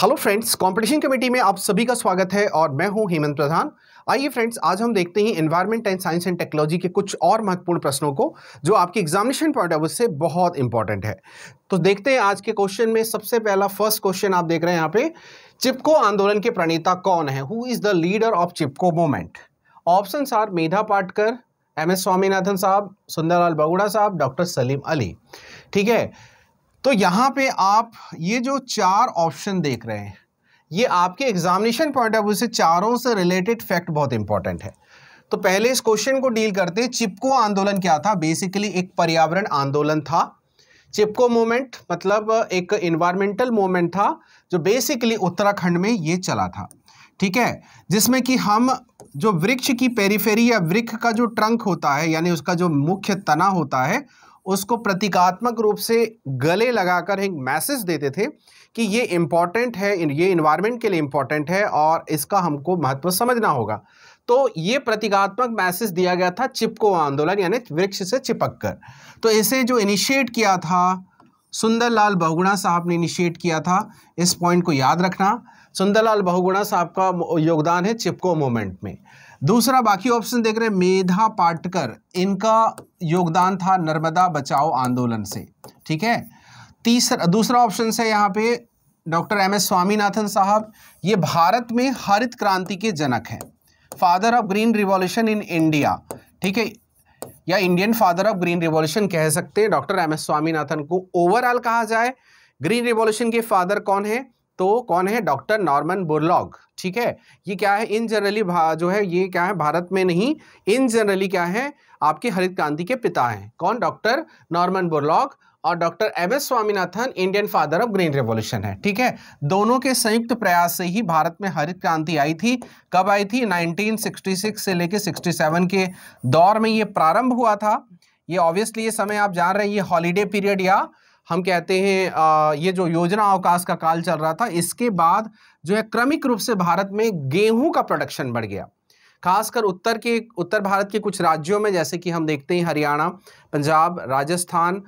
hello friends competition committee में आप सभी का स्वागत है और मैं हूं हेमंत प्रधान आइए फ्रेंड्स आज हम देखते हैं environment and science and technology के कुछ और महत्वपूर्ण प्रश्नों को जो आपके एग्जामिनेशन पॉइंट ऑफ व्यू से बहुत इंपॉर्टेंट है तो देखते हैं आज के क्वेश्चन में सबसे पहला फर्स्ट क्वेश्चन आप देख रहे हैं यहाँ पे चिपको आंदोलन के प्रणेता कौन है who is the leader of Chipko movement option are Medha Patkar M S Swaminathan साहब सुंदरलाल बगुड़ा साहब डॉक्टर सलीम अली ठीक है तो यहाँ पे आप ये जो चार ऑप्शन देख रहे हैं ये आपके एग्जामिनेशन पॉइंट ऑफ व्यू से चारों से रिलेटेड फैक्ट बहुत इंपॉर्टेंट है तो पहले इस क्वेश्चन को डील करते हैं चिपको आंदोलन क्या था बेसिकली एक पर्यावरण आंदोलन था चिपको मूवमेंट मतलब एक इन्वायरमेंटल मूवमेंट था जो बेसिकली उत्तराखंड में ये चला था ठीक है जिसमें कि हम जो वृक्ष की पेरीफेरी या वृक्ष का जो ट्रंक होता है यानी उसका जो मुख्य तना होता है उसको प्रतीकात्मक रूप से गले लगाकर एक मैसेज देते थे कि ये इम्पॉर्टेंट है ये इन्वायरमेंट के लिए इम्पॉर्टेंट है और इसका हमको महत्व समझना होगा तो ये प्रतीकात्मक मैसेज दिया गया था चिपको आंदोलन यानी वृक्ष से चिपक कर तो इसे जो इनिशिएट किया था सुंदरलाल बहुगुणा साहब ने इनिशिएट किया था इस पॉइंट को याद रखना सुंदरलाल बहुगुणा साहब का योगदान है चिपको मूवमेंट में दूसरा बाकी ऑप्शन देख रहे हैं मेधा पाटकर इनका योगदान था नर्मदा बचाओ आंदोलन से ठीक है तीसरा दूसरा ऑप्शन है यहाँ पे डॉक्टर एम एस स्वामीनाथन साहब ये भारत में हरित क्रांति के जनक हैं father of green revolution in India ठीक है या Indian father of green revolution कह सकते हैं डॉक्टर एम एस स्वामीनाथन को ओवरऑल कहा जाए ग्रीन रिवॉल्यूशन के फादर कौन है तो कौन है डॉक्टर नॉर्मन बुरलॉग ठीक है ये क्या है इन जनरली जो है ये क्या है भारत में नहीं इन जनरली क्या है आपके हरित क्रांति के पिता हैं कौन डॉक्टर नॉर्मन बुरलॉग और doctor M S Swaminathan Indian father of green revolution है ठीक है दोनों के संयुक्त प्रयास से ही भारत में हरित क्रांति आई थी कब आई थी 1966 से लेकर 67 के दौर में ये प्रारंभ हुआ था ये ऑब्वियसली ये समय आप जान रहे हैं ये हॉलीडे पीरियड या हम कहते हैं ये जो योजना अवकाश का काल चल रहा था इसके बाद जो है क्रमिक रूप से भारत में गेहूं का प्रोडक्शन बढ़ गया खासकर उत्तर के उत्तर भारत के कुछ राज्यों में जैसे कि हम देखते हैं हरियाणा पंजाब राजस्थान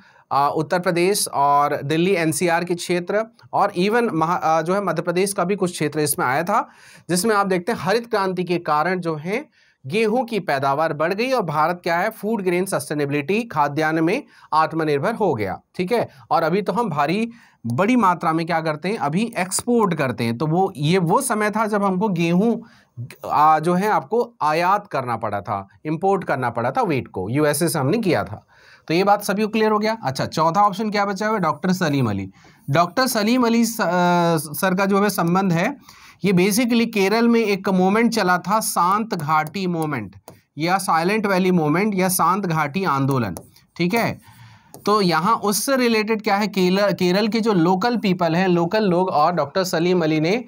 उत्तर प्रदेश और दिल्ली एनसीआर के क्षेत्र और इवन महा जो है मध्य प्रदेश का भी कुछ क्षेत्र इसमें आया था जिसमें आप देखते हैं हरित क्रांति के कारण जो है गेहूं की पैदावार बढ़ गई और भारत क्या है फूड ग्रेन सस्टेनेबिलिटी खाद्यान्न में आत्मनिर्भर हो गया ठीक है और अभी तो हम भारी बड़ी मात्रा में क्या करते हैं अभी एक्सपोर्ट करते हैं तो वो ये वो समय था जब हमको गेहूं जो है आपको आयात करना पड़ा था इम्पोर्ट करना पड़ा था वेट को यूएसए से हमने किया था तो ये बात सभी को क्लियर हो गया अच्छा चौथा ऑप्शन क्या बचा हुआ है doctor Salim Ali doctor Salim Ali sir का जो है संबंध है ये बेसिकली केरल में एक मोमेंट चला था शांत घाटी मोमेंट या साइलेंट वैली मोमेंट या शांत घाटी आंदोलन ठीक है तो यहाँ उससे रिलेटेड क्या है केरल केरल के जो लोकल पीपल हैं लोकल लोग और डॉक्टर सलीम अली ने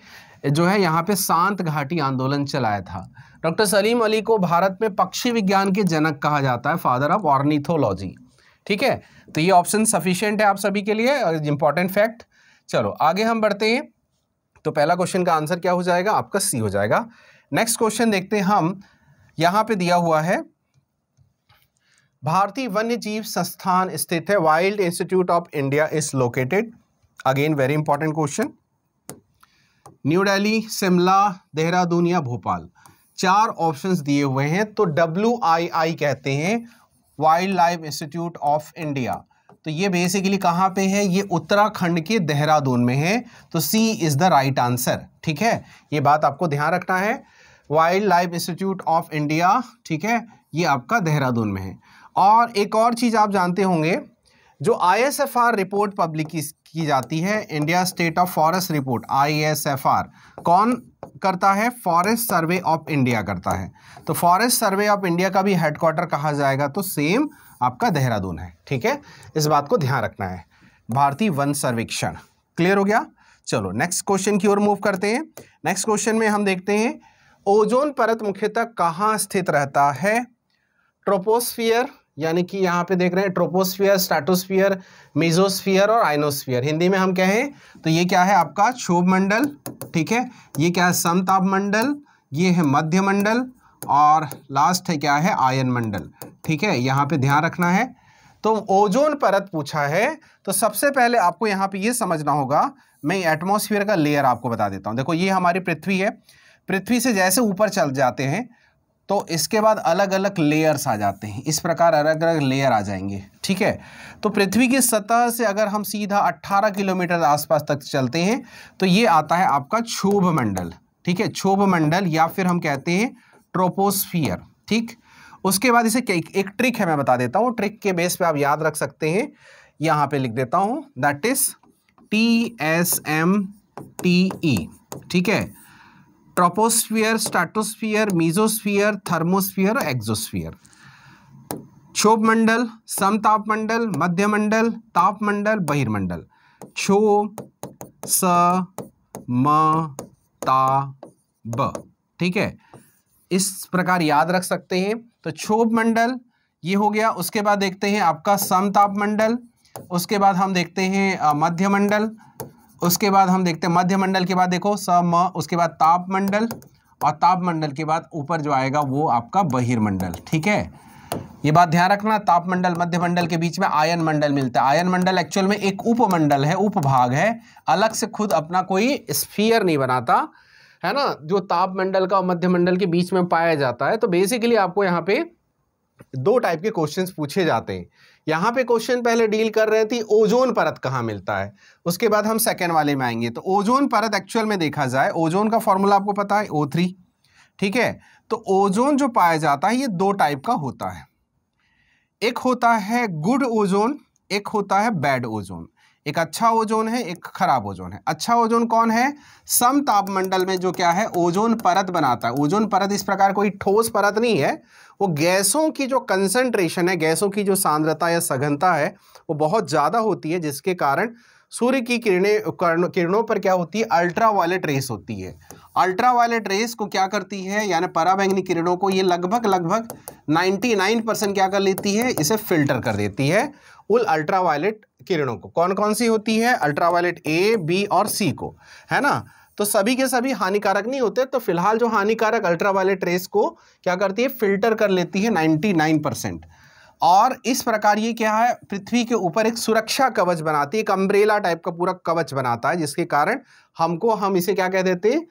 जो है यहाँ पे शांत घाटी आंदोलन चलाया था डॉक्टर सलीम अली को भारत में पक्षी विज्ञान के जनक कहा जाता है फादर ऑफ ऑर्निथोलॉजी ठीक है तो ये ऑप्शन सफिशियंट है आप सभी के लिए इंपॉर्टेंट फैक्ट चलो आगे हम बढ़ते हैं तो पहला क्वेश्चन का आंसर क्या हो जाएगा आपका सी हो जाएगा नेक्स्ट क्वेश्चन देखते हैं हम यहां पे दिया हुआ है भारतीय वन्य जीव संस्थान स्थित है wild institute of India is located again very important question new Delhi Shimla Dehradun या भोपाल चार ऑप्शंस दिए हुए हैं तो डब्ल्यू कहते हैं wild life institute of India तो ये बेसिकली कहाँ पे है ये उत्तराखंड के देहरादून में है तो C is the right answer ठीक है ये बात आपको ध्यान रखना है wild life institute of India ठीक है ये आपका देहरादून में है और एक और चीज़ आप जानते होंगे जो आईएसएफआर रिपोर्ट पब्लिक की जाती है India state of forest report ISFR कौन करता है फॉरेस्ट सर्वे ऑफ इंडिया करता है तो फॉरेस्ट सर्वे ऑफ इंडिया का भी हेडक्वार्टर कहा जाएगा तो सेम आपका देहरादून है ठीक है इस बात को ध्यान रखना है भारतीय वन सर्वेक्षण क्लियर हो गया चलो नेक्स्ट क्वेश्चन की ओर मूव करते हैं नेक्स्ट क्वेश्चन में हम देखते हैं ओजोन परत मुख्यतः कहाँ स्थित रहता है ट्रोपोस्फियर यानी कि यहाँ पे देख रहे हैं ट्रोपोस्फियर स्टाटोस्फियर मेजोस्फियर और आइनोस्फियर हिंदी में हम कहें तो ये क्या है आपका क्षोभ मंडल ठीक है ये क्या है समताप मंडल ये है मध्यमंडल और लास्ट है क्या है आयन मंडल ठीक है यहाँ पे ध्यान रखना है तो ओजोन परत पूछा है तो सबसे पहले आपको यहाँ पे ये समझना होगा मैं एटमॉस्फेयर का लेयर आपको बता देता हूँ देखो ये हमारी पृथ्वी है पृथ्वी से जैसे ऊपर चल जाते हैं तो इसके बाद अलग अलग लेयर्स आ जाते हैं इस प्रकार अलग अलग लेयर आ जाएंगे ठीक है तो पृथ्वी की सतह से अगर हम सीधा 18 किलोमीटर आसपास तक चलते हैं तो ये आता है आपका क्षोभ मंडल ठीक है क्षोभ मंडल या फिर हम कहते हैं ट्रोपोस्फियर ठीक उसके बाद इसे एक ट्रिक है मैं बता देता हूँ ट्रिक के बेस पे आप याद रख सकते हैं यहाँ पे लिख देता हूँ that is T S M T E ठीक है troposphere stratosphere mesosphere thermosphere exosphere क्षोभ मंडल समतापमंडल मध्यमंडल तापमंडल बहिर्मंडल छो स म ता ब ठीक है इस प्रकार याद रख सकते हैं तो क्षोभ मंडल ये हो गया उसके बाद देखते हैं आपका समताप मंडल उसके बाद हम देखते हैं मध्यमंडल उसके बाद हम देखते हैं मध्यमंडल के बाद देखो सम उसके बाद ताप मंडल और ताप मंडल के बाद ऊपर जो आएगा वो आपका बहिर्मंडल ठीक है ये बात ध्यान रखना तापमंडल मध्य मंडल के बीच में आयन मंडल मिलता है आयन मंडल एक्चुअल में एक उपमंडल है उपभाग है अलग से खुद अपना कोई स्फीयर नहीं बनाता है ना जो तापमंडल का और मध्यमंडल के बीच में पाया जाता है तो बेसिकली आपको यहाँ पे दो टाइप के क्वेश्चंस पूछे जाते हैं यहाँ पे क्वेश्चन पहले डील कर रहे थे ओजोन परत कहाँ मिलता है उसके बाद हम सेकेंड वाले में आएंगे तो ओजोन परत एक्चुअल में देखा जाए ओजोन का फॉर्मूला आपको पता है ओ थ्री ठीक है तो ओजोन जो पाया जाता है ये दो टाइप का होता है एक होता है गुड ओजोन एक होता है बैड ओजोन एक अच्छा ओजोन है एक खराब ओजोन है अच्छा ओजोन कौन है सम तापमंडल में जो क्या है ओजोन परत बनाता है ओजोन परत इस प्रकार कोई ठोस परत नहीं है वो गैसों की जो कंसंट्रेशन है गैसों की जो सांद्रता या सघनता है वो बहुत ज़्यादा होती है जिसके कारण सूर्य की किरणें किरणों पर क्या होती है अल्ट्रा वायलेट रेस होती है अल्ट्रा वायलेट रेस को क्या करती है यानी पराबैंगनी किरणों को ये लगभग लगभग 99 परसेंट क्या कर लेती है इसे फिल्टर कर देती है उल अल्ट्रा वायलेट किरणों को कौन कौन सी होती है अल्ट्रावायलेट ए बी और सी को है ना तो सभी के सभी हानिकारक नहीं होते तो फिलहाल जो हानिकारक अल्ट्रावायलेट रेस को क्या करती है फिल्टर कर लेती है 99 परसेंट और इस प्रकार ये क्या है पृथ्वी के ऊपर एक सुरक्षा कवच बनाती है एक अम्ब्रेला टाइप का पूरा कवच बनाता है जिसके कारण हमको हम इसे क्या कह देते हैं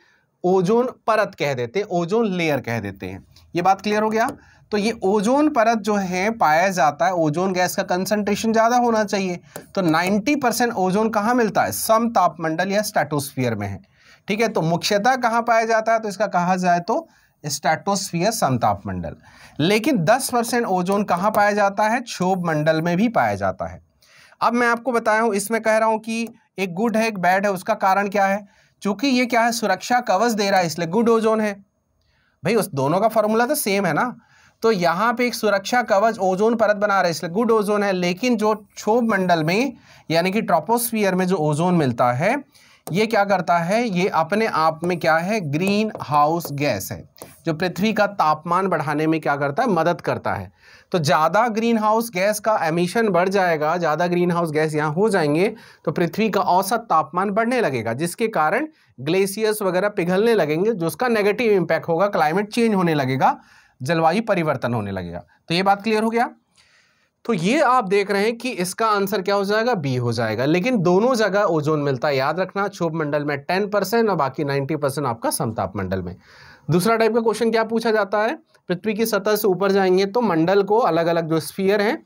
ओजोन परत कह देते हैं ओजोन लेयर कह देते हैं ये बात क्लियर हो गया तो ये ओजोन परत जो है पाया जाता है ओजोन गैस का कंसंट्रेशन ज़्यादा होना चाहिए तो 90 परसेंट ओजोन कहाँ मिलता है सम तापमंडल या स्टेटोस्फियर में है ठीक है तो मुख्यतः कहाँ पाया जाता है तो इसका कहा जाए तो स्टैटोस्फियर समतापमंडल लेकिन 10 परसेंट ओजोन कहाँ पाया जाता है क्षोभ मंडल में भी पाया जाता है अब मैं आपको बताया हूँ इसमें कह रहा हूँ कि एक गुड है एक बैड है उसका कारण क्या है चूंकि ये क्या है सुरक्षा कवच दे रहा है इसलिए गुड ओजोन है भाई उस दोनों का फॉर्मूला तो सेम है ना तो यहाँ पे एक सुरक्षा कवच ओजोन परत बना रहा है इसलिए गुड ओजोन है लेकिन जो क्षोभ मंडल में यानी कि ट्रोपोस्फियर में जो ओजोन मिलता है ये क्या करता है ये अपने आप में क्या है ग्रीन हाउस गैस है जो पृथ्वी का तापमान बढ़ाने में क्या करता है मदद करता है तो ज़्यादा ग्रीन हाउस गैस का एमिशन बढ़ जाएगा ज़्यादा ग्रीन हाउस गैस यहाँ हो जाएंगे तो पृथ्वी का औसत तापमान बढ़ने लगेगा जिसके कारण ग्लेशियर्स वगैरह पिघलने लगेंगे जो उसका नेगेटिव इम्पैक्ट होगा क्लाइमेट चेंज होने लगेगा जलवायु परिवर्तन होने लगेगा तो ये बात क्लियर हो गया तो ये आप देख रहे हैं कि इसका आंसर क्या हो जाएगा बी हो जाएगा लेकिन दोनों जगह ओजोन मिलता है याद रखना क्षोभ मंडल में टेन परसेंट और बाकी नाइन्टी परसेंट आपका समताप मंडल में दूसरा टाइप का क्वेश्चन क्या पूछा जाता है पृथ्वी की सतह से ऊपर जाएंगे तो मंडल को अलग अलग जो स्फीयर हैं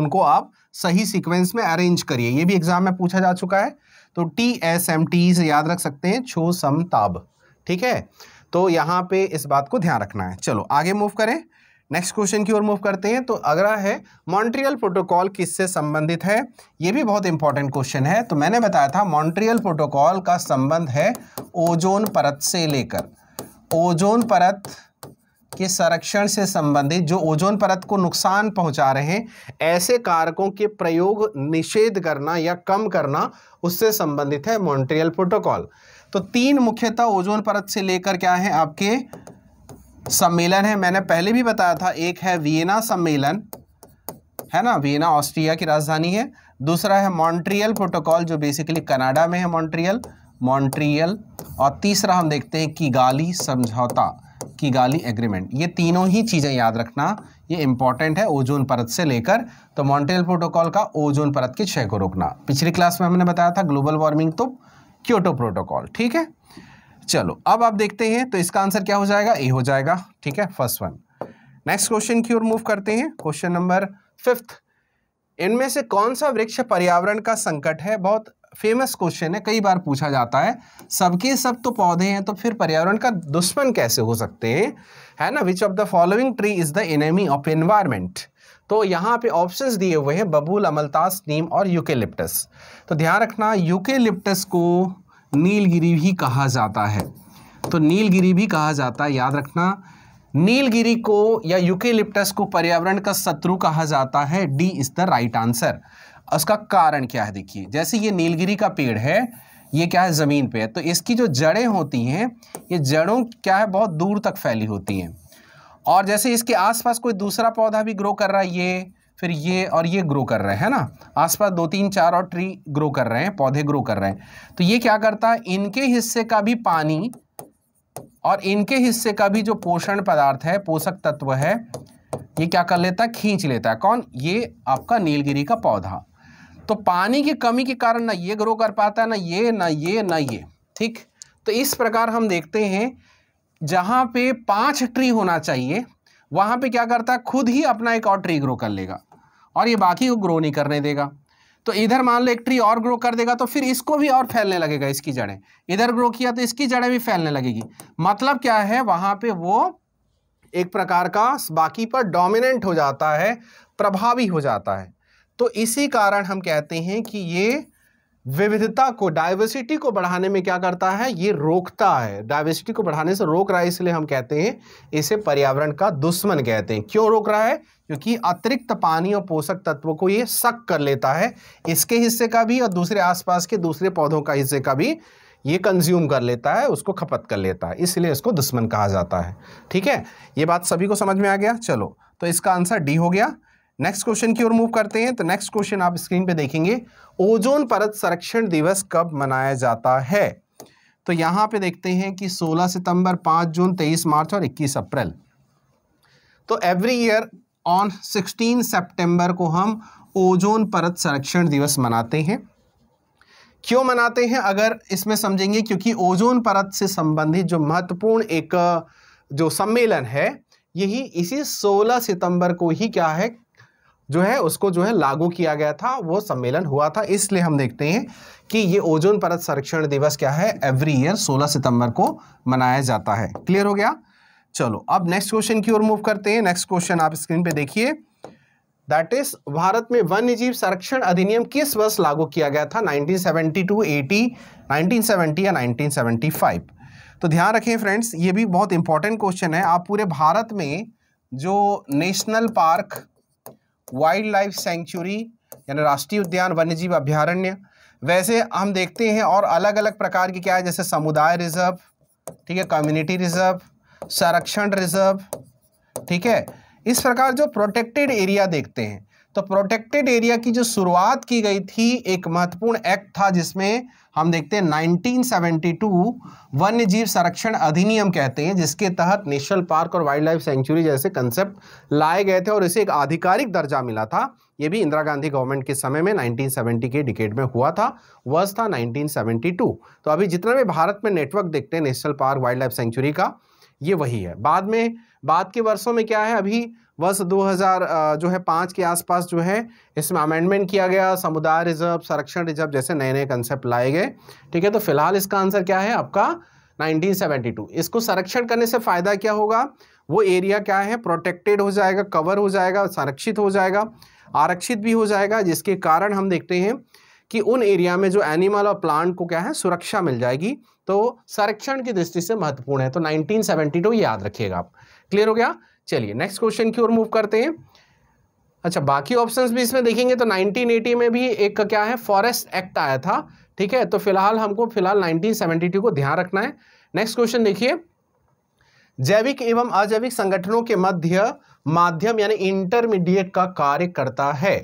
उनको आप सही सीक्वेंस में अरेंज करिए ये भी एग्जाम में पूछा जा चुका है तो टी एस एम टी से याद रख सकते हैं छो समताप ठीक है तो यहाँ पे इस बात को ध्यान रखना है चलो आगे मूव करें नेक्स्ट क्वेश्चन की ओर मूव करते हैं तो अगला है मॉन्ट्रियल प्रोटोकॉल किससे संबंधित है ये भी बहुत इंपॉर्टेंट क्वेश्चन है तो मैंने बताया था मॉन्ट्रियल प्रोटोकॉल का संबंध है ओजोन परत से लेकर ओजोन परत के संरक्षण से संबंधित जो ओजोन परत को नुकसान पहुंचा रहे हैं ऐसे कारकों के प्रयोग निषेध करना या कम करना उससे संबंधित है मॉन्ट्रियल प्रोटोकॉल तो तीन मुख्यतः ओजोन परत से लेकर क्या है आपके सम्मेलन है मैंने पहले भी बताया था एक है वियना सम्मेलन है ना वियना ऑस्ट्रिया की राजधानी है दूसरा है मॉन्ट्रियल प्रोटोकॉल जो बेसिकली कनाडा में है मॉन्ट्रियल मॉन्ट्रियल और तीसरा हम देखते हैं किगाली समझौता किगाली एग्रीमेंट ये तीनों ही चीज़ें याद रखना ये इंपॉर्टेंट है ओजोन परत से लेकर तो मॉन्ट्रियल प्रोटोकॉल का ओजोन परत के क्षय को रोकना पिछली क्लास में हमने बताया था ग्लोबल वार्मिंग तो क्योटो प्रोटोकॉल ठीक है चलो अब आप देखते हैं तो इसका आंसर क्या हो जाएगा ए हो जाएगा ठीक है फर्स्ट वन नेक्स्ट क्वेश्चन की ओर मूव करते हैं क्वेश्चन नंबर फिफ्थ इनमें से कौन सा वृक्ष पर्यावरण का संकट है बहुत फेमस क्वेश्चन है कई बार पूछा जाता है सबके सब तो पौधे हैं तो फिर पर्यावरण का दुश्मन कैसे हो सकते हैं है ना which of the following tree is the enemy of environment तो यहाँ पे ऑप्शंस दिए हुए हैं बबूल अमलतास नीम और यूकेलिप्टस तो ध्यान रखना यूकेलिप्टस को नीलगिरी भी कहा जाता है तो नीलगिरी भी कहा जाता है याद रखना नीलगिरी को या यूकेलिप्टस को पर्यावरण का शत्रु कहा जाता है D is the right answer उसका कारण क्या है देखिए जैसे ये नीलगिरी का पेड़ है ये क्या है ज़मीन पे है तो इसकी जो जड़ें होती हैं ये जड़ों क्या है बहुत दूर तक फैली होती हैं और जैसे इसके आसपास कोई दूसरा पौधा भी ग्रो कर रहा है ये फिर ये और ये ग्रो कर रहे हैं ना आसपास दो तीन चार और ट्री ग्रो कर रहे हैं पौधे ग्रो कर रहे हैं तो ये क्या करता है इनके हिस्से का भी पानी और इनके हिस्से का भी जो पोषण पदार्थ है पोषक तत्व है ये क्या कर लेता है खींच लेता है कौन ये आपका नीलगिरी का पौधा तो पानी की कमी के कारण ना ये ग्रो कर पाता है ना ये ना ये ना ये ठीक तो इस प्रकार हम देखते हैं जहाँ पे पांच ट्री होना चाहिए वहाँ पे क्या करता है खुद ही अपना एक और ट्री ग्रो कर लेगा और ये बाकी को ग्रो नहीं करने देगा तो इधर मान लो एक ट्री और ग्रो कर देगा तो फिर इसको भी और फैलने लगेगा इसकी जड़ें इधर ग्रो किया तो इसकी जड़ें भी फैलने लगेगी मतलब क्या है वहाँ पे वो एक प्रकार का बाकी पर डोमिनेंट हो जाता है प्रभावी हो जाता है तो इसी कारण हम कहते हैं कि ये विविधता को डाइवर्सिटी को बढ़ाने में क्या करता है ये रोकता है डाइवर्सिटी को बढ़ाने से रोक रहा है इसलिए हम कहते हैं इसे पर्यावरण का दुश्मन कहते हैं क्यों रोक रहा है क्योंकि अतिरिक्त पानी और पोषक तत्वों को ये शक कर लेता है इसके हिस्से का भी और दूसरे आसपास के दूसरे पौधों का हिस्से का भी ये कंज्यूम कर लेता है उसको खपत कर लेता है इसलिए इसको दुश्मन कहा जाता है ठीक है ये बात सभी को समझ में आ गया चलो तो इसका आंसर डी हो गया नेक्स्ट क्वेश्चन की ओर मूव करते हैं तो नेक्स्ट क्वेश्चन आप स्क्रीन पे देखेंगे ओजोन परत संरक्षण दिवस कब मनाया जाता है तो यहां पे देखते हैं कि 16 सितंबर 5 जून 23 मार्च और 21 अप्रैल तो एवरी ईयर ऑन 16 सितंबर को हम ओजोन परत संरक्षण दिवस मनाते हैं क्यों मनाते हैं अगर इसमें समझेंगे क्योंकि ओजोन परत से संबंधित जो महत्वपूर्ण एक जो सम्मेलन है यही इसी 16 सितंबर को ही क्या है जो है उसको जो है लागू किया गया था वो सम्मेलन हुआ था इसलिए हम देखते हैं कि ये ओजोन परत संरक्षण दिवस क्या है एवरी ईयर 16 सितंबर को मनाया जाता है क्लियर हो गया चलो अब नेक्स्ट क्वेश्चन की ओर मूव करते हैं नेक्स्ट क्वेश्चन आप स्क्रीन पे देखिए दैट इज भारत में वन्य जीव संरक्षण अधिनियम किस वर्ष लागू किया गया था 1972, 80, 1970 या नाइनटीन तो ध्यान रखें फ्रेंड्स ये भी बहुत इंपॉर्टेंट क्वेश्चन है आप पूरे भारत में जो national park wild life sanctuary यानी राष्ट्रीय उद्यान वन्यजीव अभ्यारण्य वैसे हम देखते हैं और अलग अलग प्रकार की क्या है जैसे समुदाय रिजर्व ठीक है कम्युनिटी रिजर्व संरक्षण रिजर्व ठीक है इस प्रकार जो प्रोटेक्टेड एरिया देखते हैं तो प्रोटेक्टेड एरिया की जो शुरुआत की गई थी एक महत्वपूर्ण एक्ट था जिसमें हम देखते हैं 1972 वन्य जीव संरक्षण अधिनियम कहते हैं जिसके तहत नेशनल पार्क और वाइल्ड लाइफ सेंचुरी जैसे कंसेप्ट लाए गए थे और इसे एक आधिकारिक दर्जा मिला था ये भी इंदिरा गांधी गवर्नमेंट के समय में 1970 के डिकेट में हुआ था वर्ष था 1972 तो अभी जितना भी भारत में नेटवर्क देखते हैं national park wild life sanctuary का ये वही है बाद में बाद के वर्षों में क्या है अभी वर्ष 2000 जो है पाँच के आसपास जो है इसमें अमेंडमेंट किया गया समुदाय रिजर्व संरक्षण रिजर्व जैसे नए नए कंसेप्ट लाए गए ठीक है तो फिलहाल इसका आंसर क्या है आपका 1972 इसको संरक्षण करने से फ़ायदा क्या होगा वो एरिया क्या है प्रोटेक्टेड हो जाएगा कवर हो जाएगा संरक्षित हो जाएगा आरक्षित भी हो जाएगा जिसके कारण हम देखते हैं कि उन एरिया में जो एनिमल और प्लांट को क्या है सुरक्षा मिल जाएगी तो संरक्षण की दृष्टि से महत्वपूर्ण है तो 1972 याद रखिएगा आप क्लियर हो गया चलिए नेक्स्ट क्वेश्चन की ओर मूव करते हैं अच्छा बाकी ऑप्शंस भी इसमें देखेंगे तो 1980 में भी एक क्या है फॉरेस्ट एक्ट आया था ठीक है तो फिलहाल हमको फिलहाल 1972 को ध्यान रखना है नेक्स्ट क्वेश्चन देखिए जैविक एवं अजैविक संगठनों के मध्य माध्यम यानी इंटरमीडिएट का कार्य करता है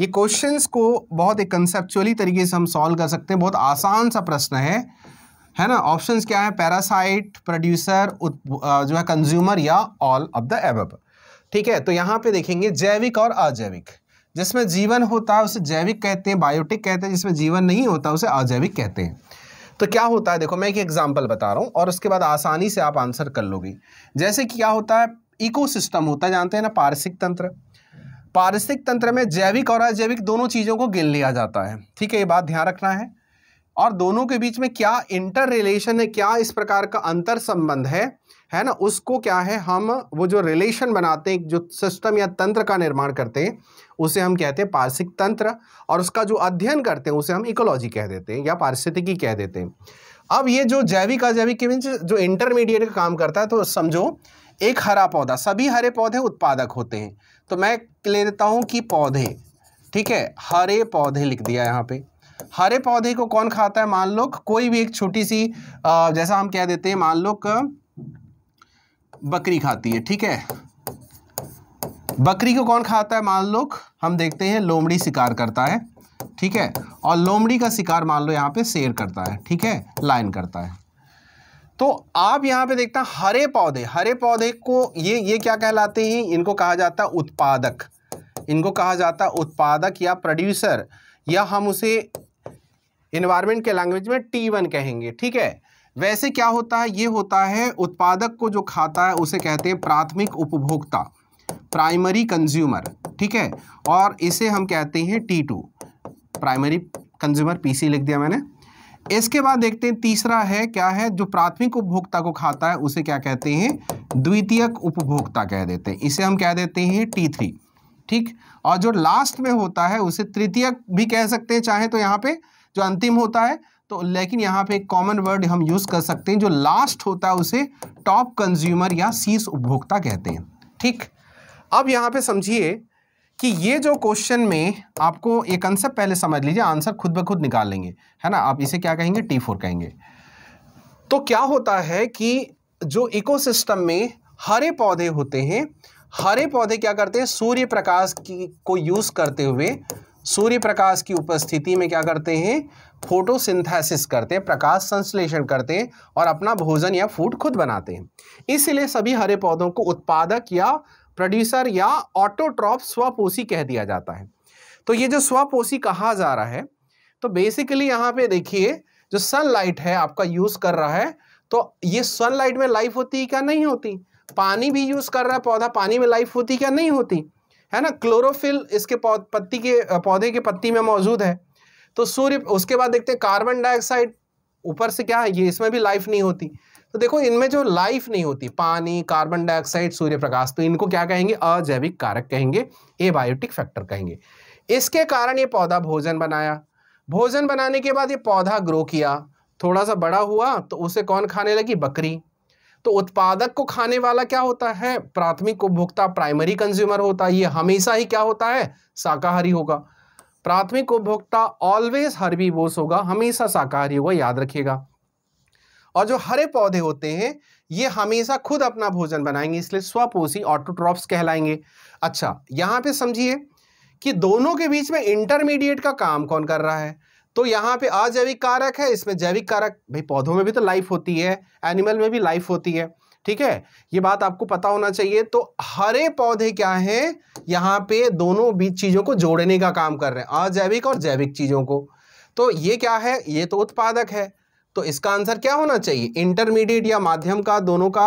ये क्वेश्चंस को बहुत एक कंसेप्चुअली तरीके से हम सॉल्व कर सकते हैं बहुत आसान सा प्रश्न है है ना ऑप्शंस क्या है पैरासाइट प्रोड्यूसर जो है कंज्यूमर या ऑल ऑफ द एब ठीक है तो यहाँ पे देखेंगे जैविक और अजैविक जिसमें जीवन होता है उसे जैविक कहते हैं बायोटिक कहते हैं जिसमें जीवन नहीं होता उसे अजैविक कहते हैं तो क्या होता है देखो मैं एक एग्जाम्पल बता रहा हूँ और उसके बाद आसानी से आप आंसर कर लोगे जैसे कि क्या होता है इकोसिस्टम होता है जानते हैं ना पारसिक तंत्र पारसिक तंत्र में जैविक और अजैविक दोनों चीज़ों को गिन लिया जाता है ठीक है ये बात ध्यान रखना है और दोनों के बीच में क्या इंटर रिलेशन है क्या इस प्रकार का अंतर संबंध है है ना उसको क्या है हम वो जो रिलेशन बनाते हैं जो सिस्टम या तंत्र का निर्माण करते हैं उसे हम कहते हैं पार्शिक तंत्र और उसका जो अध्ययन करते हैं उसे हम इकोलॉजी कह देते हैं या पारिस्थितिकी कह देते हैं अब ये जो जैविक अजैविक के जो इंटरमीडिएट का काम करता है तो समझो एक हरा पौधा सभी हरे पौधे उत्पादक होते हैं तो मैं ले देता हूँ कि पौधे ठीक है हरे पौधे लिख दिया यहाँ पे हरे पौधे को कौन खाता है मान लो कोई भी एक छोटी सी जैसा हम कह देते हैं मान लो बकरी खाती है ठीक है बकरी को कौन खाता है मान लो हम देखते हैं लोमड़ी शिकार करता है ठीक है और लोमड़ी का शिकार मान लो यहाँ पे शेर करता है ठीक है लाइन करता है तो आप यहाँ पे देखते हैं हरे पौधे हरे पौधे को ये ये क्या कहलाते हैं इनको कहा जाता है उत्पादक इनको कहा जाता है उत्पादक या प्रोड्यूसर या हम उसे इन्वायरमेंट के लैंग्वेज में टी वन कहेंगे ठीक है वैसे क्या होता है ये होता है उत्पादक को जो खाता है उसे कहते हैं प्राथमिक उपभोक्ता प्राइमरी कंज्यूमर ठीक है और इसे हम कहते हैं T two primary consumer PC लिख दिया मैंने इसके बाद देखते हैं तीसरा है क्या है जो प्राथमिक उपभोक्ता को खाता है उसे क्या कहते हैं द्वितीयक उपभोक्ता कह देते हैं इसे हम कह देते हैं टी थ्री ठीक और जो लास्ट में होता है उसे तृतीयक भी कह सकते हैं चाहे तो यहाँ पे जो अंतिम होता है तो लेकिन यहाँ पे एक कॉमन वर्ड हम यूज़ कर सकते हैं जो लास्ट होता है उसे टॉप कंज्यूमर या शीर्ष उपभोक्ता कहते हैं ठीक अब यहाँ पे समझिए कि ये जो क्वेश्चन में आपको ये कंसेप्ट पहले समझ लीजिए आंसर खुद ब खुद निकाल लेंगे है ना आप इसे क्या कहेंगे टी फोर कहेंगे तो क्या होता है कि जो इकोसिस्टम में हरे पौधे होते हैं हरे पौधे क्या करते हैं सूर्य प्रकाश की को यूज़ करते हुए सूर्य प्रकाश की उपस्थिति में क्या करते हैं फोटोसिंथेसिस करते हैं प्रकाश संश्लेषण करते हैं और अपना भोजन या फूड खुद बनाते हैं इसलिए सभी हरे पौधों को उत्पादक या प्रोड्यूसर या ऑटोट्रॉप स्वपोषी कह दिया जाता है तो ये जो स्वपोषी कहा जा रहा है तो बेसिकली यहाँ पे देखिए जो सनलाइट है आपका यूज़ कर रहा है तो ये सनलाइट में लाइफ होती है क्या नहीं होती पानी भी यूज़ कर रहा है पौधा पानी में लाइफ होती क्या नहीं होती है ना क्लोरोफिल इसके पत्ती के पौधे के पत्ती में मौजूद है तो सूर्य उसके बाद देखते हैं कार्बन डाइऑक्साइड ऊपर से क्या है ये इसमें भी लाइफ नहीं होती तो देखो इनमें जो लाइफ नहीं होती पानी कार्बन डाइऑक्साइड सूर्य प्रकाश तो इनको क्या कहेंगे अजैविक कारक कहेंगे ए बायोटिक फैक्टर कहेंगे इसके कारण ये पौधा भोजन बनाया भोजन बनाने के बाद ये पौधा ग्रो किया थोड़ा सा बड़ा हुआ तो उसे कौन खाने लगी बकरी तो उत्पादक को खाने वाला क्या होता है प्राथमिक उपभोक्ता प्राइमरी कंज्यूमर होता है ये हमेशा ही क्या होता है शाकाहारी होगा प्राथमिक उपभोक्ता ऑलवेज हरबी होगा हमेशा शाकाहारी होगा याद रखिएगा और जो हरे पौधे होते हैं ये हमेशा खुद अपना भोजन बनाएंगे इसलिए स्वपोषी ऑटोट्रॉप्स कहलाएंगे अच्छा यहाँ पे समझिए कि दोनों के बीच में इंटरमीडिएट का काम कौन कर रहा है तो यहाँ पे अजैविक कारक है इसमें जैविक कारक भाई पौधों में भी तो लाइफ होती है एनिमल में भी लाइफ होती है ठीक है ये बात आपको पता होना चाहिए तो हरे पौधे क्या हैं यहाँ पे दोनों बीच चीज़ों को जोड़ने का काम कर रहे हैं अजैविक और जैविक चीज़ों को तो ये क्या है ये तो उत्पादक है तो इसका आंसर क्या होना चाहिए इंटरमीडिएट या माध्यम का दोनों का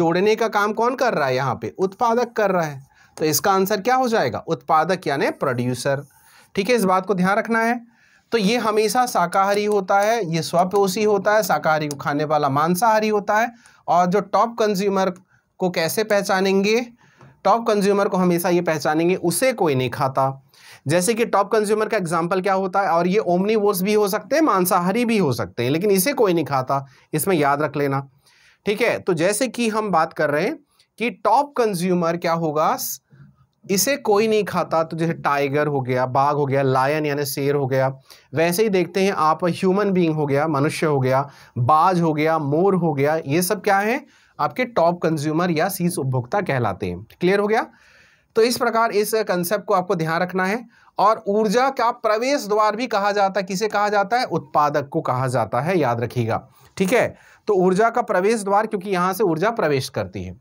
जोड़ने का काम कौन कर रहा है यहाँ पे उत्पादक कर रहा है तो इसका आंसर क्या हो जाएगा उत्पादक यानी प्रोड्यूसर ठीक है इस बात को ध्यान रखना है तो ये हमेशा शाकाहारी होता है ये स्वपोषी होता है शाकाहारी को खाने वाला मांसाहारी होता है और जो टॉप कंज्यूमर को कैसे पहचानेंगे टॉप कंज्यूमर को हमेशा ये पहचानेंगे उसे कोई नहीं खाता जैसे कि टॉप कंज्यूमर का एग्जाम्पल क्या होता है और ये ओमनी भी हो सकते हैं मांसाहारी भी हो सकते हैं लेकिन इसे कोई नहीं खाता इसमें याद रख लेना ठीक है तो जैसे कि हम बात कर रहे हैं कि टॉप कंज्यूमर क्या होगा इसे कोई नहीं खाता तो जैसे टाइगर हो गया बाघ हो गया लायन यानी शेर हो गया वैसे ही देखते हैं आप ह्यूमन बीइंग हो गया मनुष्य हो गया बाज हो गया मोर हो गया ये सब क्या है आपके टॉप कंज्यूमर या सीज उपभोक्ता कहलाते हैं क्लियर हो गया तो इस प्रकार इस कंसेप्ट को आपको ध्यान रखना है और ऊर्जा का प्रवेश द्वार भी कहा जाता है किसे कहा जाता है उत्पादक को कहा जाता है याद रखिएगा ठीक है तो ऊर्जा का प्रवेश द्वार क्योंकि यहां से ऊर्जा प्रवेश करती है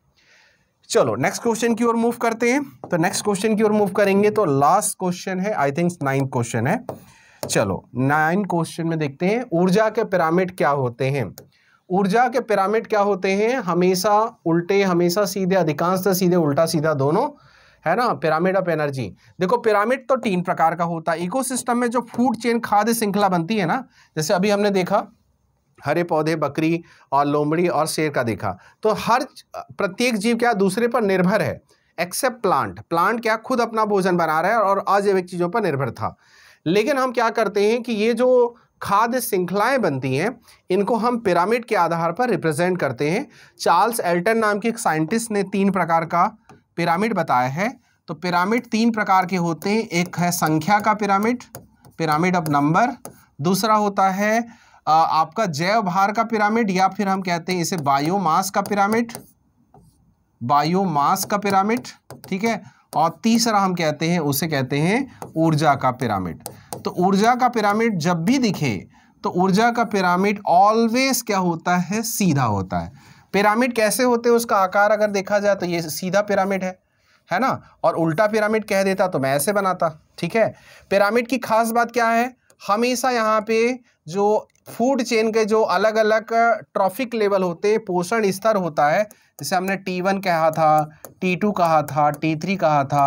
चलो नेक्स्ट क्वेश्चन की ओर मूव करते हैं तो नेक्स्ट क्वेश्चन की ओर मूव करेंगे तो लास्ट क्वेश्चन है आई थिंक नाइन्थ क्वेश्चन है चलो नाइन क्वेश्चन में देखते हैं ऊर्जा के पिरामिड क्या होते हैं ऊर्जा के पिरामिड क्या होते हैं हमेशा उल्टे हमेशा सीधे अधिकांशतः सीधे उल्टा सीधा दोनों है ना पिरामिड ऑफ एनर्जी देखो पिरामिड तो तीन प्रकार का होता है इकोसिस्टम में जो फूड चेन खाद्य श्रृंखला बनती है ना जैसे अभी हमने देखा हरे पौधे बकरी और लोमड़ी और शेर का देखा तो हर प्रत्येक जीव क्या दूसरे पर निर्भर है एक्सेप्ट प्लांट प्लांट क्या खुद अपना भोजन बना रहा है और अजैविक चीज़ों पर निर्भर था लेकिन हम क्या करते हैं कि ये जो खाद्य श्रृंखलाएँ बनती हैं इनको हम पिरामिड के आधार पर रिप्रेजेंट करते हैं चार्ल्स एल्टन नाम के एक साइंटिस्ट ने तीन प्रकार का पिरामिड बताया है तो पिरामिड तीन प्रकार के होते हैं एक है संख्या का पिरामिड पिरामिड ऑफ नंबर दूसरा होता है आपका जैव भार का पिरामिड या फिर हम कहते हैं इसे बायोमास का पिरामिड बायोमास का पिरामिड ठीक है और तीसरा हम कहते हैं उसे कहते हैं ऊर्जा का पिरामिड तो ऊर्जा का पिरामिड जब भी दिखे तो ऊर्जा का पिरामिड ऑलवेज क्या होता है सीधा होता है पिरामिड कैसे होते हैं उसका आकार अगर देखा जाए तो ये सीधा पिरामिड है है ना और उल्टा पिरामिड कह देता तो मैं ऐसे बनाता ठीक है पिरामिड की खास बात क्या है हमेशा यहाँ पे जो फूड चेन के जो अलग अलग ट्रॉफिक लेवल होते हैं पोषण स्तर होता है जैसे हमने टी वन कहा था टी टू कहा था टी थ्री कहा था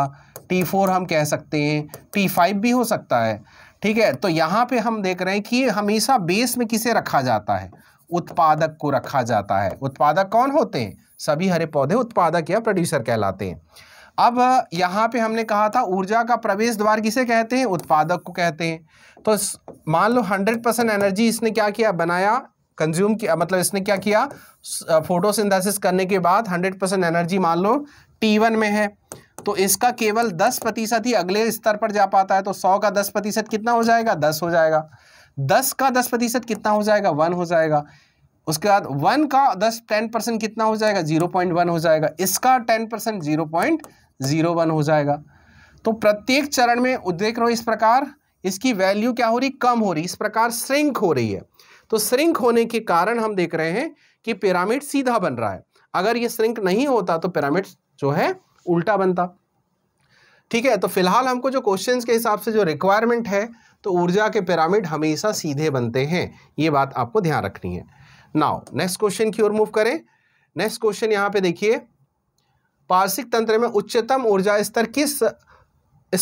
टी फोर हम कह सकते हैं टी फाइव भी हो सकता है ठीक है तो यहाँ पे हम देख रहे हैं कि हमेशा बेस में किसे रखा जाता है उत्पादक को रखा जाता है उत्पादक कौन होते हैं सभी हरे पौधे उत्पादक या प्रोड्यूसर कहलाते हैं अब यहाँ पे हमने कहा था ऊर्जा का प्रवेश द्वार किसे कहते हैं उत्पादक को कहते हैं तो मान लो 100 परसेंट एनर्जी इसने क्या किया बनाया कंज्यूम किया मतलब इसने क्या किया फोटोसिंथेसिस करने के बाद 100 परसेंट एनर्जी मान लो T1 में है तो इसका केवल 10 प्रतिशत ही अगले स्तर पर जा पाता है तो 100 का 10 प्रतिशत कितना हो जाएगा 10 हो जाएगा 10 का 10 प्रतिशत कितना हो जाएगा वन हो जाएगा उसके बाद वन का दस टेन परसेंट कितना हो जाएगा जीरो पॉइंट वन हो जाएगा इसका ten percent zero point zero one हो जाएगा तो प्रत्येक चरण में देख रहे हो इस प्रकार इसकी वैल्यू क्या हो रही कम हो रही इस प्रकार श्रिंक हो रही है तो श्रिंक होने के कारण हम देख रहे हैं कि पिरामिड सीधा बन रहा है अगर ये श्रिंक नहीं होता तो पिरामिड जो है उल्टा बनता ठीक है तो फिलहाल हमको जो क्वेश्चंस के हिसाब से जो रिक्वायरमेंट है तो ऊर्जा के पिरामिड हमेशा सीधे बनते हैं ये बात आपको ध्यान रखनी है नाउ नेक्स्ट क्वेश्चन की ओर मूव करें नेक्स्ट क्वेश्चन यहाँ पे देखिए पार्शिक तंत्र में उच्चतम ऊर्जा स्तर किस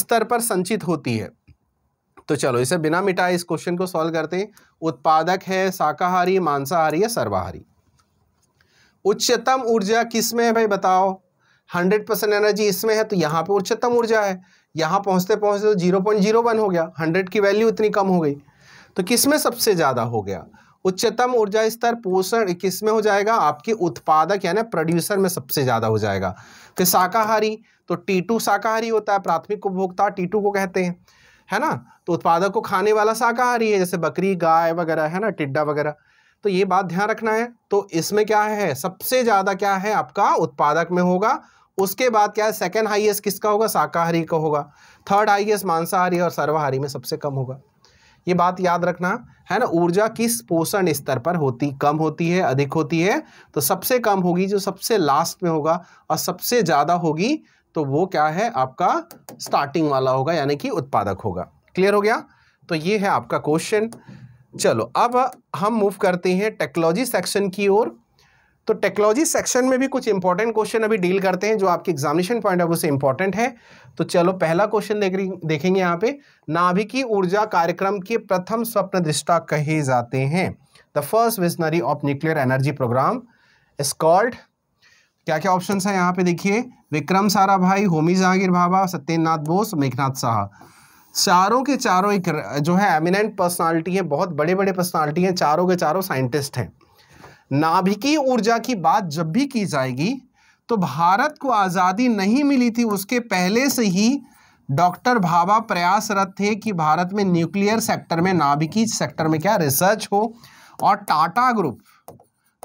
स्तर पर संचित होती है तो चलो इसे बिना मिटाए इस क्वेश्चन को सॉल्व करते हैं उत्पादक है शाकाहारी मांसाहारी या सर्वाहारी उच्चतम ऊर्जा किस में है भाई बताओ हंड्रेड परसेंट एनर्जी इसमें है तो यहाँ पे उच्चतम ऊर्जा है यहाँ पहुँचते पहुँचते तो जीरो पॉइंट जीरो वन हो गया हंड्रेड की वैल्यू इतनी कम हो गई तो किस में सबसे ज़्यादा हो गया उच्चतम ऊर्जा स्तर पोषण किस में हो जाएगा आपके उत्पादक यानी प्रोड्यूसर में सबसे ज़्यादा हो जाएगा फिर शाकाहारी तो टी टू शाकाहारी होता है प्राथमिक उपभोक्ता टी टू को कहते हैं है ना तो उत्पादक को खाने वाला शाकाहारी है जैसे बकरी गाय वगैरह है ना टिड्डा वगैरह तो ये बात ध्यान रखना है तो इसमें क्या है सबसे ज़्यादा क्या है आपका उत्पादक में होगा उसके बाद क्या है सेकेंड हाइएस्ट किसका होगा शाकाहारी का होगा थर्ड हाइएस्ट मांसाहारी और सर्वाहारी में सबसे कम होगा ये बात याद रखना है ना ऊर्जा किस पोषण स्तर पर होती कम होती है अधिक होती है तो सबसे कम होगी जो सबसे लास्ट में होगा और सबसे ज़्यादा होगी तो वो क्या है आपका स्टार्टिंग वाला होगा यानी कि उत्पादक होगा क्लियर हो गया तो ये है आपका क्वेश्चन चलो अब हम मूव करते हैं टेक्नोलॉजी सेक्शन की ओर तो टेक्नोलॉजी सेक्शन में भी कुछ इंपॉर्टेंट क्वेश्चन अभी डील करते हैं जो आपके एग्जामिनेशन पॉइंट ऑफ व्यू से इंपॉर्टेंट है तो चलो पहला क्वेश्चन देख देखेंगे यहाँ पे नाभिकी ऊर्जा कार्यक्रम के प्रथम स्वप्न दृष्टा कहे जाते हैं the first visionary of nuclear energy programme is called क्या क्या ऑप्शन है यहाँ पे देखिए विक्रम सारा भाई होमी जहांगीर भाभा सत्येन्द्रनाथ बोस मेघनाथ साह चारों के चारों एक जो है एमिनेंट पर्सनालिटी है बहुत बड़े बड़े पर्सनालिटी हैं चारों के चारों साइंटिस्ट हैं नाभिकीय ऊर्जा की बात जब भी की जाएगी तो भारत को आज़ादी नहीं मिली थी उसके पहले से ही डॉक्टर भाभा प्रयासरत थे कि भारत में न्यूक्लियर सेक्टर में नाभिकीय सेक्टर में क्या रिसर्च हो और Tata group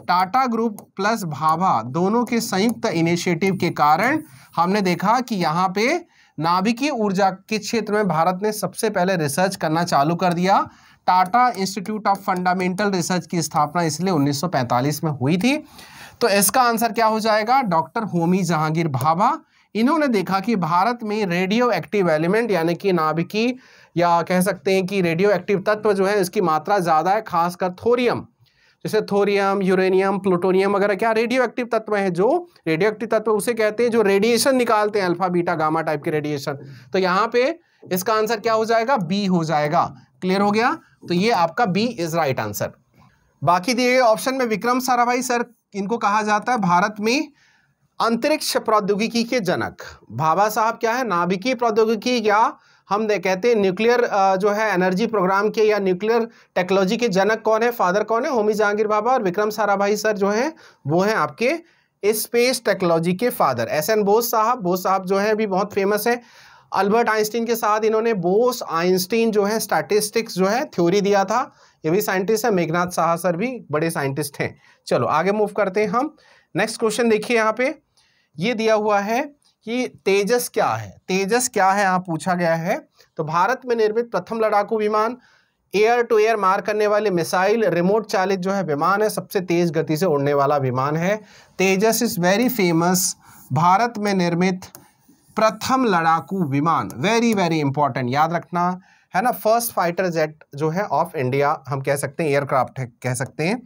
Tata group plus Bhabha दोनों के संयुक्त इनिशिएटिव के कारण हमने देखा कि यहाँ पे नाभिकीय ऊर्जा के क्षेत्र में भारत ने सबसे पहले रिसर्च करना चालू कर दिया Tata institute of fundamental research की स्थापना इसलिए 1945 में हुई थी तो इसका आंसर क्या हो जाएगा डॉक्टर होमी जहांगीर भाभा इन्होंने देखा कि भारत में रेडियो एक्टिव एलिमेंट यानी कि नाभिकी या कह सकते हैं कि रेडियो एक्टिव तत्व जो है इसकी मात्रा ज़्यादा है खासकर थोरियम जैसे थोरियम यूरेनियम प्लूटोनियम वगैरह क्या रेडियो एक्टिव तत्व है जो रेडियो एक्टिव तत्व उसे कहते हैं जो रेडिएशन निकालते हैं अल्फा बीटा गामा टाइप के रेडिएशन तो यहाँ पे इसका आंसर क्या हो जाएगा बी हो जाएगा क्लियर हो गया तो ये आपका बी इज राइट आंसर बाकी दिए गए ऑप्शन में विक्रम साराभाई सर इनको कहा जाता है भारत में अंतरिक्ष प्रौद्योगिकी के जनक भाबा साहब क्या है नाभिकीय प्रौद्योगिकी या हम कहते हैं न्यूक्लियर जो है एनर्जी प्रोग्राम के या न्यूक्लियर टेक्नोलॉजी के जनक कौन है फादर कौन है होमी जहांगीर बाबा और विक्रम साराभाई सर जो है वो हैं आपके स्पेस टेक्नोलॉजी के फादर एस एन बोस साहब बोस साहब जो है अभी बहुत फेमस है अल्बर्ट आइंस्टीन के साथ इन्होंने बोस आइंस्टीन जो है स्टैटिस्टिक्स जो है थ्योरी दिया था ये भी साइंटिस्ट है मेघनाथ साह सर भी बड़े साइंटिस्ट हैं चलो आगे मूव करते हैं हम नेक्स्ट क्वेश्चन देखिए यहाँ पे ये दिया हुआ है कि तेजस क्या है तेजस क्या है यहाँ पूछा गया है तो भारत में निर्मित प्रथम लड़ाकू विमान एयर टू एयर मार करने वाले मिसाइल रिमोट चालित जो है विमान है सबसे तेज गति से उड़ने वाला विमान है तेजस इज वेरी फेमस भारत में निर्मित प्रथम लड़ाकू विमान वेरी वेरी इंपॉर्टेंट याद रखना है ना फर्स्ट फाइटर जेट जो है ऑफ इंडिया हम कह सकते हैं एयरक्राफ्ट है कह सकते हैं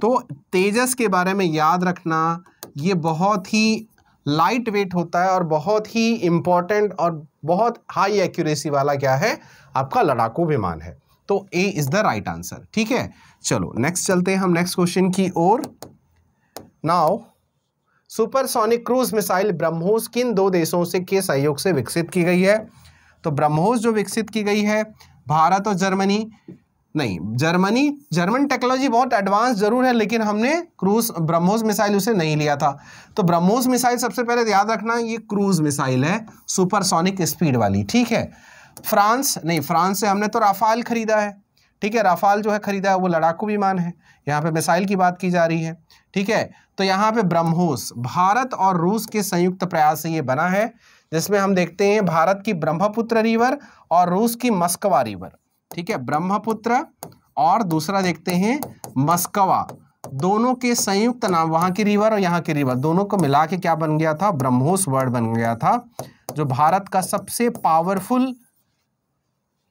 तो तेजस के बारे में याद रखना ये बहुत ही लाइट वेट होता है और बहुत ही इम्पॉर्टेंट और बहुत हाई एक्यूरेसी वाला क्या है आपका लड़ाकू विमान है तो A is the right answer ठीक है चलो नेक्स्ट चलते हैं हम नेक्स्ट क्वेश्चन की ओर now supersonic cruise missile BrahMos किन दो देशों से के सहयोग से विकसित की गई है तो ब्रह्मोस जो विकसित की गई है भारत और जर्मनी नहीं जर्मनी जर्मन टेक्नोलॉजी बहुत एडवांस जरूर है लेकिन हमने क्रूज ब्रह्मोस मिसाइल उसे नहीं लिया था तो ब्रह्मोस मिसाइल सबसे पहले याद रखना ये क्रूज मिसाइल है सुपरसोनिक स्पीड वाली ठीक है फ्रांस नहीं फ्रांस से हमने तो राफाल खरीदा है ठीक है राफाल जो है खरीदा है वो लड़ाकू विमान है यहाँ पे मिसाइल की बात की जा रही है ठीक है तो यहाँ पे ब्रह्मोस भारत और रूस के संयुक्त प्रयास से ये बना है जिसमें हम देखते हैं भारत की ब्रह्मपुत्र रिवर और रूस की मस्कवा रिवर ठीक है ब्रह्मपुत्र और दूसरा देखते हैं मस्कवा दोनों के संयुक्त नाम वहाँ की रिवर और यहाँ की रिवर दोनों को मिला के क्या बन गया था ब्रह्मोस वर्ड बन गया था जो भारत का सबसे पावरफुल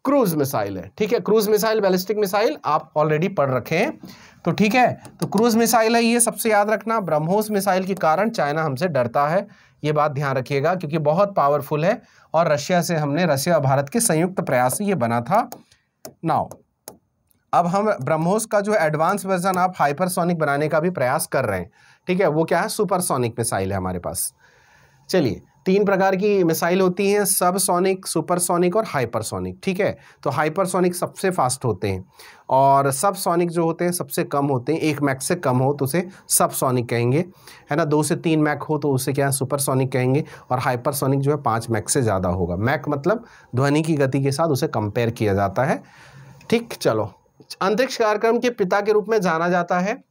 क्रूज मिसाइल है ठीक है क्रूज मिसाइल बैलिस्टिक मिसाइल आप ऑलरेडी पढ़ रखे हैं तो ठीक है तो क्रूज मिसाइल है ये सबसे याद रखना ब्रह्मोस मिसाइल के कारण चाइना हमसे डरता है ये बात ध्यान रखिएगा क्योंकि बहुत पावरफुल है और रशिया से हमने रशिया और भारत के संयुक्त प्रयास से ये बना था नाउ अब हम ब्रह्मोस का जो एडवांस वर्जन आप हाइपरसोनिक बनाने का भी प्रयास कर रहे हैं ठीक है वो क्या है सुपरसोनिक मिसाइल है हमारे पास चलिए तीन प्रकार की मिसाइल होती हैं सबसोनिक सुपरसोनिक और हाइपरसोनिक ठीक है तो हाइपरसोनिक सबसे फास्ट होते हैं और सबसोनिक जो होते हैं सबसे कम होते हैं एक मैक से कम हो तो उसे सबसोनिक कहेंगे है ना दो से तीन मैक हो तो उसे क्या सुपर सुपरसोनिक कहेंगे और हाइपरसोनिक जो है पाँच मैक से ज़्यादा होगा मैक मतलब ध्वनि की गति के साथ उसे कंपेयर किया जाता है ठीक चलो अंतरिक्ष कार्यक्रम के पिता के रूप में जाना जाता है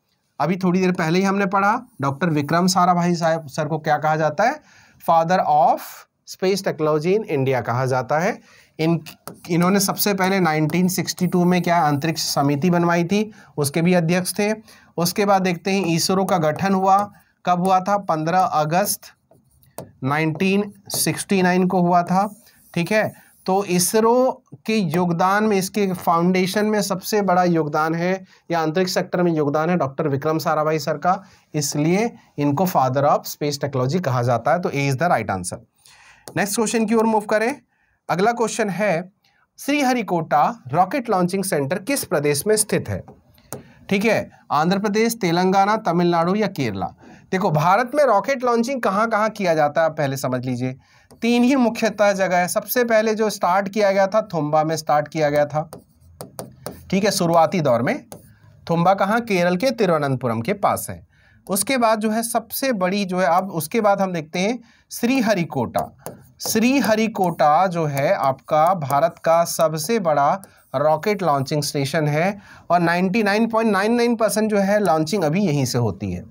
अभी थोड़ी देर पहले ही हमने पढ़ा डॉक्टर विक्रम सारा भाई साहब सर को क्या कहा जाता है father of space technology in India कहा जाता है इन इन्होंने सबसे पहले 1962 में क्या अंतरिक्ष समिति बनवाई थी उसके भी अध्यक्ष थे उसके बाद देखते हैं इसरो का गठन हुआ कब हुआ था 15 अगस्त 1969 को हुआ था ठीक है तो इसरो के योगदान में इसके फाउंडेशन में सबसे बड़ा योगदान है या अंतरिक्ष सेक्टर में योगदान है डॉक्टर विक्रम साराभाई सर का इसलिए इनको फादर ऑफ स्पेस टेक्नोलॉजी कहा जाता है तो A is the right answer next question की ओर मूव करें अगला क्वेश्चन है श्रीहरिकोटा रॉकेट लॉन्चिंग सेंटर किस प्रदेश में स्थित है ठीक है आंध्र प्रदेश तेलंगाना तमिलनाडु या केरला देखो भारत में रॉकेट लॉन्चिंग कहाँ कहाँ किया जाता है आप पहले समझ लीजिए तीन ही मुख्यतः जगह है सबसे पहले जो स्टार्ट किया गया था थुम्बा में स्टार्ट किया गया था ठीक है शुरुआती दौर में थुम्बा कहाँ केरल के तिरुवनंतपुरम के पास है उसके बाद जो है सबसे बड़ी जो है अब उसके बाद हम देखते हैं श्रीहरिकोटा श्रीहरिकोटा जो है आपका भारत का सबसे बड़ा रॉकेट लॉन्चिंग स्टेशन है और 99.99 परसेंट जो है लॉन्चिंग अभी यहीं से होती है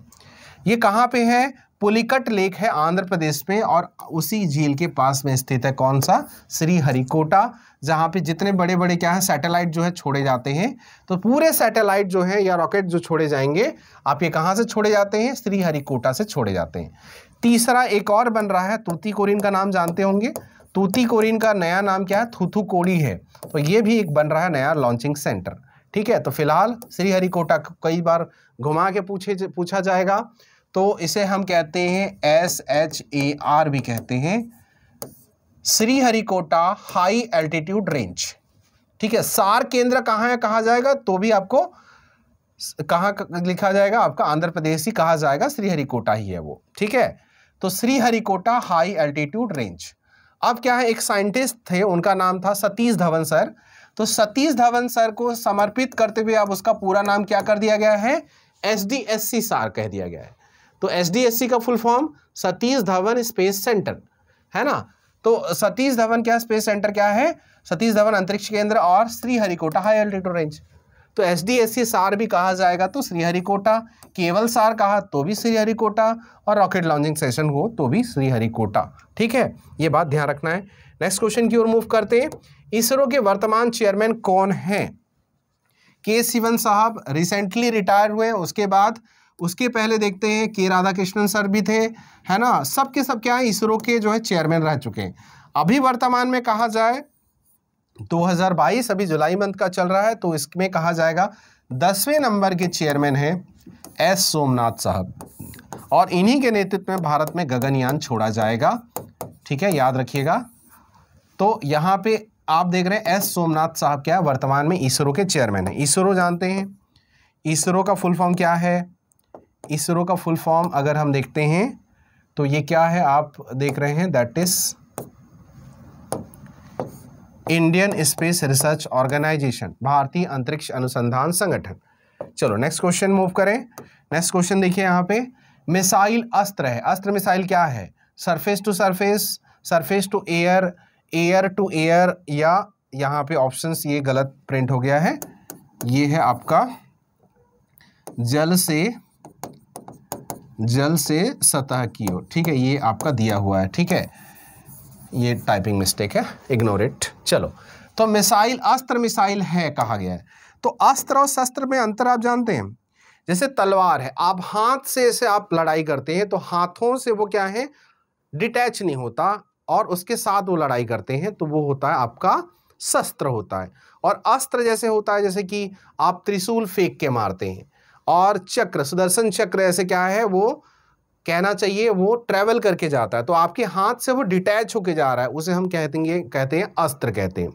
ये कहाँ पे है पुलिकट लेक है आंध्र प्रदेश में और उसी झील के पास में स्थित है कौन सा श्री हरिकोटा जहाँ पे जितने बड़े बड़े क्या है सैटेलाइट जो है छोड़े जाते हैं तो पूरे सैटेलाइट जो है या रॉकेट जो छोड़े जाएंगे आप ये कहाँ से छोड़े जाते हैं श्री हरिकोटा से छोड़े जाते हैं तीसरा एक और बन रहा है तूती कोरिन का नाम जानते होंगे तूती कोरिन का नया नाम क्या है कोड़ी है तो ये भी एक बन रहा है नया लॉन्चिंग सेंटर ठीक है तो फिलहाल श्रीहरिकोटा कई बार घुमा के पूछे पूछा जाएगा तो इसे हम कहते हैं एस एच ए आर भी कहते हैं श्रीहरिकोटा हाई एल्टीट्यूड रेंज ठीक है सार केंद्र कहाँ है कहा जाएगा तो भी आपको कहाँ लिखा जाएगा आपका आंध्र प्रदेश ही कहा जाएगा श्रीहरिकोटा ही है वो ठीक है तो श्रीहरिकोटा हाई एल्टीट्यूड रेंज अब क्या है एक साइंटिस्ट थे उनका नाम था सतीश धवन सर तो सतीश धवन सर को समर्पित करते हुए अब उसका पूरा नाम क्या कर दिया गया है एस डी एस सी सार कह दिया गया है तो एस का full form Satish Dhawan space centre है ना तो सतीश धवन क्या स्पेस सेंटर क्या है सतीश धवन अंतरिक्ष केंद्र और श्रीहरिकोटा हाई अल्टीट्यूड रेंज तो S D S C SHAR भी कहा जाएगा तो श्रीहरिकोटा केवल सार कहा तो भी श्रीहरिकोटा और रॉकेट लॉन्चिंग सेशन हो तो भी श्रीहरिकोटा ठीक है ये बात ध्यान रखना है नेक्स्ट क्वेश्चन की ओर मूव करते हैं इसरो के वर्तमान चेयरमैन कौन हैं के सिवन साहब रिसेंटली रिटायर हुए उसके बाद उसके पहले देखते हैं के राधा कृष्णन सर भी थे है ना सब के सब क्या है इसरो के जो है चेयरमैन रह चुके हैं अभी वर्तमान में कहा जाए 2022 अभी जुलाई मंथ का चल रहा है तो इसमें कहा जाएगा दसवें नंबर के चेयरमैन हैं एस सोमनाथ साहब और इन्हीं के नेतृत्व में भारत में गगनयान छोड़ा जाएगा ठीक है याद रखिएगा तो यहाँ पे आप देख रहे हैं एस सोमनाथ साहब क्या है वर्तमान में इसरो के चेयरमैन हैं इसरो जानते हैं इसरो का फुल फॉर्म क्या है इसरो का फुल फॉर्म अगर हम देखते हैं तो ये क्या है आप देख रहे हैं that is Indian space research organisation भारतीय अंतरिक्ष अनुसंधान संगठन चलो नेक्स्ट क्वेश्चन मूव करें नेक्स्ट क्वेश्चन देखिए यहाँ पे मिसाइल अस्त्र है अस्त्र मिसाइल क्या है surface to surface surface to air air to air या यहाँ पे ऑप्शंस ये गलत प्रिंट हो गया है ये है आपका जल से जल से सतह की ओर ठीक है ये आपका दिया हुआ है ठीक है ये टाइपिंग मिस्टेक है इग्नोर इट चलो तो मिसाइल अस्त्र मिसाइल है कहा गया है तो अस्त्र और शस्त्र में अंतर आप जानते हैं जैसे तलवार है आप हाथ से ऐसे आप लड़ाई करते हैं तो हाथों से वो क्या है डिटैच नहीं होता और उसके साथ वो लड़ाई करते हैं तो वो होता है आपका शस्त्र होता है और अस्त्र जैसे होता है जैसे कि आप त्रिशूल फेंक के मारते हैं और चक्र सुदर्शन चक्र ऐसे क्या है वो कहना चाहिए वो ट्रैवल करके जाता है तो आपके हाथ से वो डिटैच होके जा रहा है उसे हम कहते हैं कहते हैं अस्त्र कहते हैं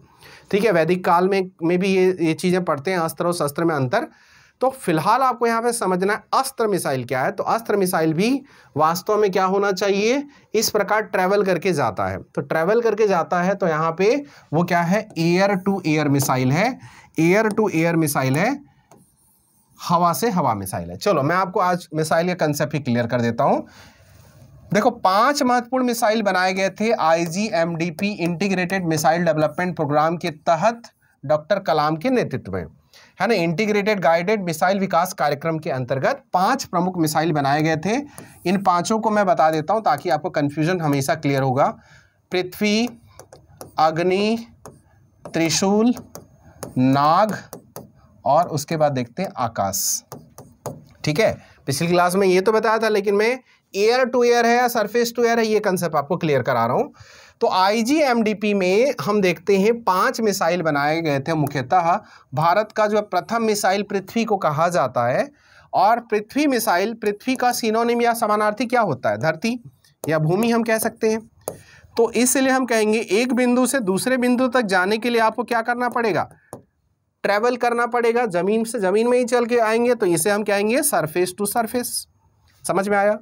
ठीक है वैदिक काल में में भी ये ये चीज़ें पढ़ते हैं अस्त्र और शस्त्र में अंतर तो फिलहाल आपको यहाँ पे समझना है अस्त्र मिसाइल क्या है तो अस्त्र मिसाइल भी वास्तव में क्या होना चाहिए इस प्रकार ट्रैवल करके जाता है तो ट्रैवल करके जाता है तो यहाँ पे वो क्या है एयर टू एयर मिसाइल है एयर टू एयर मिसाइल है हवा से हवा मिसाइल है चलो मैं आपको आज मिसाइल का कंसेप्ट ही क्लियर कर देता हूँ देखो पांच महत्वपूर्ण मिसाइल बनाए गए थे IGMDP integrated missile development programme के तहत डॉक्टर कलाम के नेतृत्व में है ना इंटीग्रेटेड गाइडेड मिसाइल विकास कार्यक्रम के अंतर्गत पांच प्रमुख मिसाइल बनाए गए थे इन पांचों को मैं बता देता हूं ताकि आपको कन्फ्यूजन हमेशा क्लियर होगा पृथ्वी अग्नि त्रिशूल नाग और उसके बाद देखते हैं आकाश ठीक है पिछली क्लास में ये तो बताया था लेकिन मैं एयर टू एयर है या सरफेस टू एयर है ये कंसेप्ट आपको क्लियर करा रहा हूँ तो आईजीएमडीपी में हम देखते हैं पांच मिसाइल बनाए गए थे मुख्यतः भारत का जो प्रथम मिसाइल पृथ्वी को कहा जाता है और पृथ्वी मिसाइल पृथ्वी का सीनोनिम या समानार्थी क्या होता है धरती या भूमि हम कह सकते हैं तो इसलिए हम कहेंगे एक बिंदु से दूसरे बिंदु तक जाने के लिए आपको क्या करना पड़ेगा ट्रैवल करना पड़ेगा ज़मीन से ज़मीन में ही चल के आएंगे तो इसे हम कहेंगे सरफेस टू सरफेस समझ में आया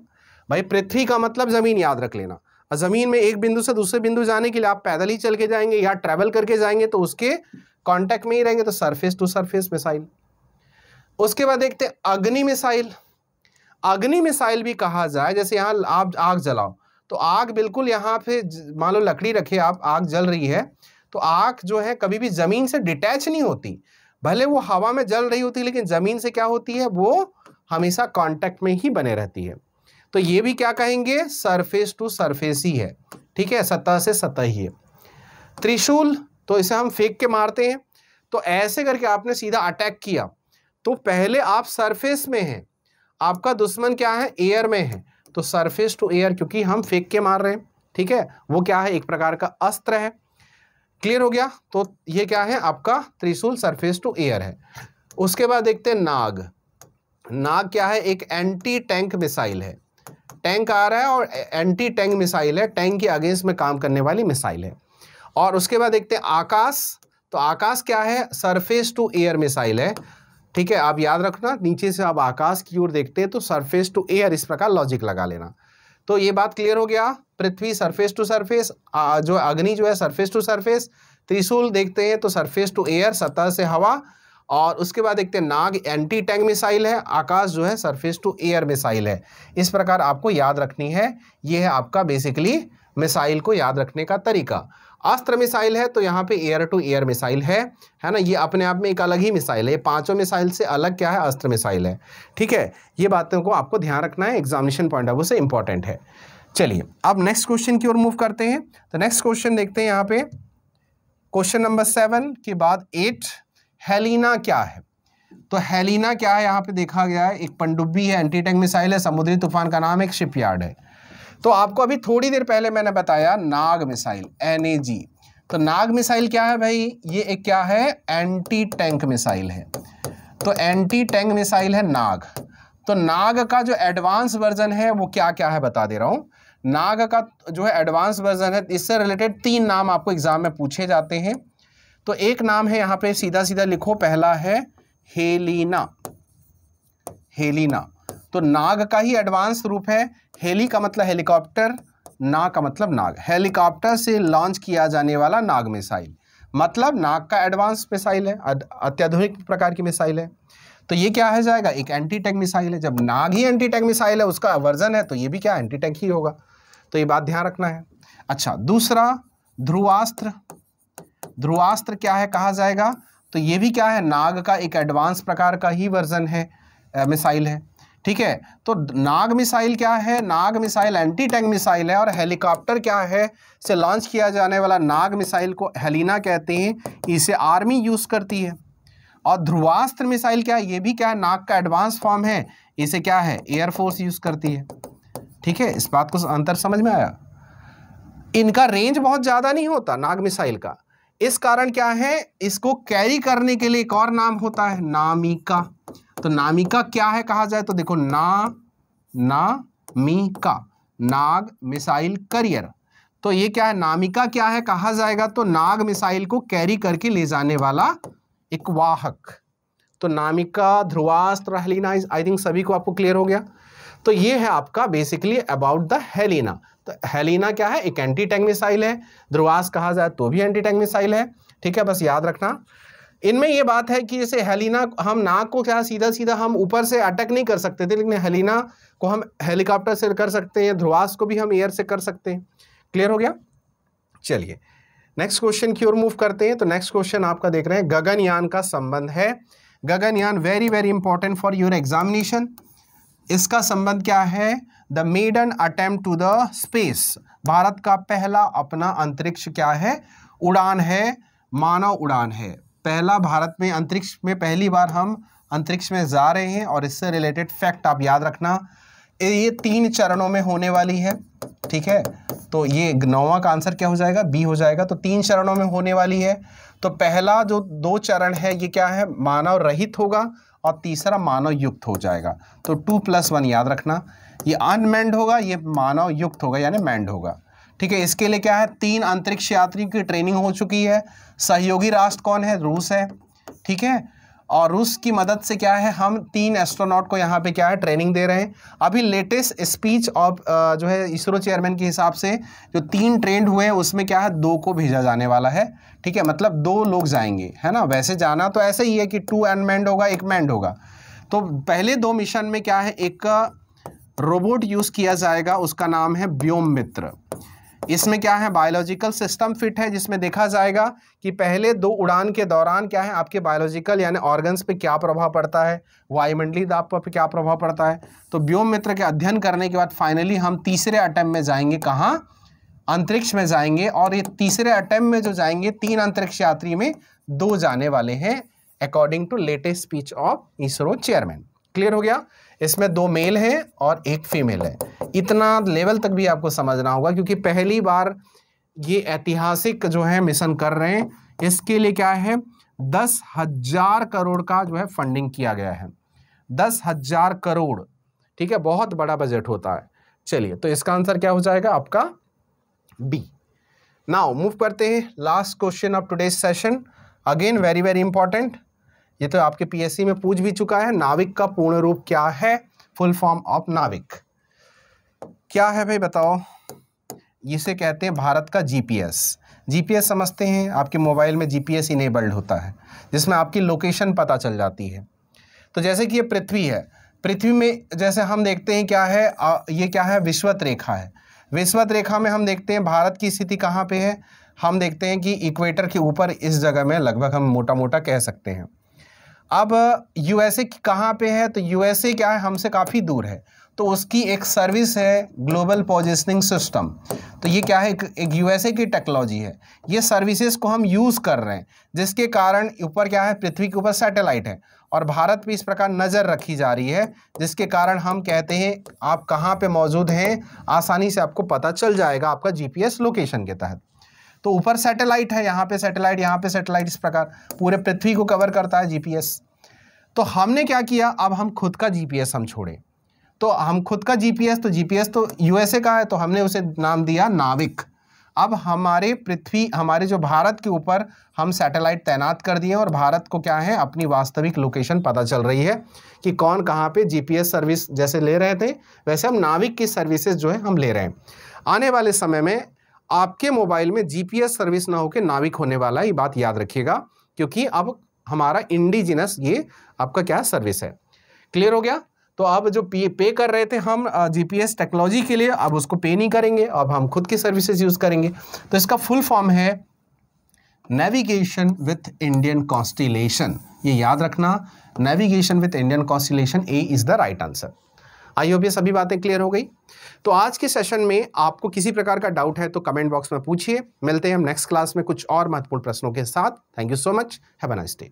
भाई पृथ्वी का मतलब ज़मीन याद रख लेना और ज़मीन में एक बिंदु से दूसरे बिंदु जाने के लिए आप पैदल ही चल के जाएंगे या ट्रैवल करके जाएंगे तो उसके कॉन्टैक्ट में ही रहेंगे तो सरफेस टू सरफेस मिसाइल उसके बाद देखते अग्नि मिसाइल अग्नि मिसाइल भी कहा जाए जैसे यहाँ आप आग जलाओ तो आग बिल्कुल यहाँ पे मान लो लकड़ी रखे आप आग जल रही है तो आंख जो है कभी भी ज़मीन से डिटैच नहीं होती भले वो हवा में जल रही होती लेकिन ज़मीन से क्या होती है वो हमेशा कांटेक्ट में ही बने रहती है तो ये भी क्या कहेंगे सरफेस टू सरफेस ही है ठीक है सतह से सतह ही है त्रिशूल तो इसे हम फेंक के मारते हैं तो ऐसे करके आपने सीधा अटैक किया तो पहले आप सरफेस में हैं आपका दुश्मन क्या है एयर में है तो सरफेस टू एयर क्योंकि हम फेंक के मार रहे हैं ठीक है वो क्या है एक प्रकार का अस्त्र है क्लियर हो गया तो ये क्या है आपका त्रिशूल सरफेस टू एयर है उसके बाद देखते हैं नाग नाग क्या है एक एंटी टैंक मिसाइल है टैंक आ रहा है और एंटी टैंक मिसाइल है टैंक के अगेंस्ट में काम करने वाली मिसाइल है और उसके बाद देखते हैं आकाश तो आकाश क्या है सरफेस टू एयर मिसाइल है ठीक है आप याद रखना नीचे से आप आकाश की ओर देखते हैं तो सरफेस टू एयर इस प्रकार लॉजिक लगा लेना तो ये बात क्लियर हो गया पृथ्वी सरफेस टू सरफेस जो अग्नि जो है सरफेस टू सरफेस त्रिशूल देखते हैं तो सरफेस टू एयर सतह से हवा और उसके बाद देखते हैं नाग एंटी टैंक मिसाइल है आकाश जो है सरफेस टू एयर मिसाइल है इस प्रकार आपको याद रखनी है ये है आपका बेसिकली मिसाइल को याद रखने का तरीका अस्त्र मिसाइल है तो यहाँ पे एयर टू एयर मिसाइल है है ना ये अपने आप में एक अलग ही मिसाइल है ये पांचों मिसाइल से अलग क्या है अस्त्र मिसाइल है ठीक है ये बातों को आपको ध्यान रखना है एग्जामिनेशन पॉइंट ऑफ व्यू से इंपॉर्टेंट है चलिए अब नेक्स्ट क्वेश्चन की ओर मूव करते हैं तो नेक्स्ट क्वेश्चन देखते हैं यहाँ पे क्वेश्चन नंबर सेवन के बाद एट हेलिना क्या है तो हेलिना क्या है यहाँ पे देखा गया है एक पंडुब्बी है एंटी टैंक मिसाइल है समुद्री तूफान का नाम एक शिपयार्ड है तो आपको अभी थोड़ी देर पहले मैंने बताया नाग मिसाइल एन तो नाग मिसाइल क्या है भाई ये एक क्या है एंटी टैंक मिसाइल है तो एंटी टैंक मिसाइल है नाग तो नाग का जो एडवांस वर्जन है वो क्या क्या है बता दे रहा हूँ नाग का जो है एडवांस वर्जन है इससे रिलेटेड तीन नाम आपको एग्जाम में पूछे जाते हैं तो एक नाम है यहाँ पे सीधा सीधा लिखो पहला है हेलीना हेलीना तो नाग का ही एडवांस रूप है हेली का मतलब हेलीकॉप्टर ना का मतलब नाग हेलीकॉप्टर से लॉन्च किया जाने वाला नाग मिसाइल मतलब नाग का एडवांस मिसाइल है अत्याधुनिक प्रकार की मिसाइल है तो ये क्या है जाएगा एक एंटी टैंक मिसाइल है जब नाग ही एंटी टैंक मिसाइल है उसका वर्जन है तो ये भी क्या एंटी टैंक ही होगा तो ये बात ध्यान रखना है अच्छा दूसरा ध्रुवास्त्र ध्रुवास्त्र क्या है कहा जाएगा तो ये भी क्या है नाग का एक एडवांस प्रकार का ही वर्जन है मिसाइल है ठीक है तो नाग मिसाइल क्या है Nag missile anti tank missile है और हेलीकॉप्टर क्या है से लॉन्च किया जाने वाला नाग मिसाइल को हेलिना कहते हैं इसे आर्मी यूज़ करती है और ध्रुवास्त्र मिसाइल क्या है ये भी क्या है नाग का एडवांस फॉर्म है इसे क्या है एयरफोर्स यूज़ करती है ठीक है इस बात को अंतर समझ में आया इनका रेंज बहुत ज़्यादा नहीं होता नाग मिसाइल का इस कारण क्या है इसको कैरी करने के लिए एक और नाम होता है नामिका तो नामिका क्या है कहा जाए तो देखो ना ना मी का नाग मिसाइल करियर तो ये क्या है नामिका क्या है कहा जाएगा तो नाग मिसाइल को कैरी करके ले जाने वाला एक वाहक तो नामिका ध्रुवास्त्र हेलिना आई थिंक सभी को आपको क्लियर हो गया तो ये है आपका बेसिकली अबाउट द हेलिना तो हेलिना क्या है एक एंटी टैंक मिसाइल है ध्रुवास कहा जाए तो भी एंटी टैंक मिसाइल है ठीक है बस याद रखना इनमें ये बात है कि जैसे हेलिना हम नाक को क्या सीधा सीधा हम ऊपर से अटैक नहीं कर सकते थे लेकिन हेलिना को हम हेलीकॉप्टर से कर सकते हैं ध्रुवास को भी हम एयर से कर सकते हैं क्लियर हो गया चलिए नेक्स्ट क्वेश्चन की ओर मूव करते हैं तो नेक्स्ट क्वेश्चन आपका देख रहे हैं गगनयान का संबंध है Gaganyaan very very important for your examination इसका संबंध क्या है the maiden attempt to the space Bharat का पहला अपना अंतरिक्ष क्या है उड़ान है मानव उड़ान है पहला भारत में अंतरिक्ष में पहली बार हम अंतरिक्ष में जा रहे हैं और इससे रिलेटेड फैक्ट आप याद रखना ये तीन चरणों में होने वाली है ठीक है तो ये नौवा का आंसर क्या हो जाएगा बी हो जाएगा तो तीन चरणों में होने वाली है तो पहला जो दो चरण है ये क्या है मानव रहित होगा और तीसरा मानव युक्त हो जाएगा तो टू प्लस वन याद रखना ये अनमैंड होगा ये मानव युक्त होगा यानी मैंड होगा ठीक है इसके लिए क्या है तीन अंतरिक्ष यात्रियों की ट्रेनिंग हो चुकी है सहयोगी राष्ट्र कौन है रूस है ठीक है और रूस की मदद से क्या है हम तीन एस्ट्रोनॉट को यहाँ पे क्या है ट्रेनिंग दे रहे हैं अभी लेटेस्ट स्पीच ऑफ जो है इसरो चेयरमैन के हिसाब से जो तीन ट्रेंड हुए हैं उसमें क्या है दो को भेजा जाने वाला है ठीक है मतलब दो लोग जाएंगे है ना वैसे जाना तो ऐसे ही है कि टू मैंड होगा एक मैंड होगा तो पहले दो मिशन में क्या है एक रोबोट यूज़ किया जाएगा उसका नाम है व्योम मित्र इसमें क्या है बायोलॉजिकल सिस्टम फिट है जिसमें देखा जाएगा कि पहले दो उड़ान के दौरान क्या है आपके बायोलॉजिकल यानी ऑर्गन्स पे क्या प्रभाव पड़ता है वायुमंडली दाब पर क्या प्रभाव पड़ता है तो व्योम मित्र के अध्ययन करने के बाद फाइनली हम तीसरे अटैम्प में जाएंगे कहाँ अंतरिक्ष में जाएंगे और ये तीसरे अटैम्प में जो जाएंगे तीन अंतरिक्ष यात्री में दो जाने वाले हैं according to latest speech of ISRO chairman clear हो गया इसमें दो मेल हैं और एक फीमेल है इतना लेवल तक भी आपको समझना होगा क्योंकि पहली बार ये ऐतिहासिक जो है मिशन कर रहे हैं इसके लिए क्या है दस हजार करोड़ का जो है फंडिंग किया गया है दस हजार करोड़ ठीक है बहुत बड़ा बजट होता है चलिए तो इसका आंसर क्या हो जाएगा आपका बी नाउ मूव करते हैं last question of today session again very very important ये तो आपके पीएससी में पूछ भी चुका है नाविक का पूर्ण रूप क्या है फुल फॉर्म ऑफ नाविक क्या है भाई बताओ इसे कहते हैं भारत का जीपीएस जीपीएस समझते हैं आपके मोबाइल में जीपीएस इनेबल्ड होता है जिसमें आपकी लोकेशन पता चल जाती है तो जैसे कि ये पृथ्वी है पृथ्वी में जैसे हम देखते हैं क्या है आ, ये क्या है विश्वत रेखा है विश्वत रेखा में हम देखते हैं भारत की स्थिति कहाँ पे है हम देखते हैं कि इक्वेटर के ऊपर इस जगह में लगभग हम मोटा मोटा कह सकते हैं अब यूएसए कहाँ पे है तो यूएसए क्या है हमसे काफ़ी दूर है तो उसकी एक सर्विस है ग्लोबल पोजिशनिंग सिस्टम तो ये क्या है एक यूएसए की टेक्नोलॉजी है ये सर्विसेज को हम यूज़ कर रहे हैं जिसके कारण ऊपर क्या है पृथ्वी के ऊपर सैटेलाइट है और भारत पे इस प्रकार नज़र रखी जा रही है जिसके कारण हम कहते हैं आप कहाँ पे मौजूद हैं आसानी से आपको पता चल जाएगा आपका जी लोकेशन के तहत तो ऊपर सैटेलाइट है यहाँ पे सैटेलाइट यहाँ पे सैटेलाइट इस प्रकार पूरे पृथ्वी को कवर करता है जीपीएस तो हमने क्या किया अब हम खुद का जीपीएस हम छोड़े तो हम खुद का जीपीएस तो जीपीएस तो यूएसए का है तो हमने उसे नाम दिया नाविक अब हमारे पृथ्वी हमारे जो भारत के ऊपर हम सैटेलाइट तैनात कर दिए और भारत को क्या है अपनी वास्तविक लोकेशन पता चल रही है कि कौन कहाँ पे जीपीएस सर्विस जैसे ले रहे थे वैसे हम नाविक की सर्विसेज जो है हम ले रहे हैं आने वाले समय में आपके मोबाइल में जीपीएस सर्विस ना होकर नाविक होने वाला ये बात याद रखिएगा क्योंकि अब हमारा इंडिजिनस ये आपका क्या सर्विस है क्लियर हो गया तो अब जो पे पे कर रहे थे हम जीपीएस टेक्नोलॉजी के लिए अब उसको पे नहीं करेंगे अब हम खुद की सर्विसेज यूज़ करेंगे तो इसका फुल फॉर्म है नेविगेशन विथ इंडियन कॉन्स्टिलेशन ये याद रखना navigation with Indian constellation A is the right answer I hope ये सभी बातें क्लियर हो गई तो आज के सेशन में आपको किसी प्रकार का डाउट है तो कमेंट बॉक्स में पूछिए मिलते हैं हम नेक्स्ट क्लास में कुछ और महत्वपूर्ण प्रश्नों के साथ thank you so much have a nice day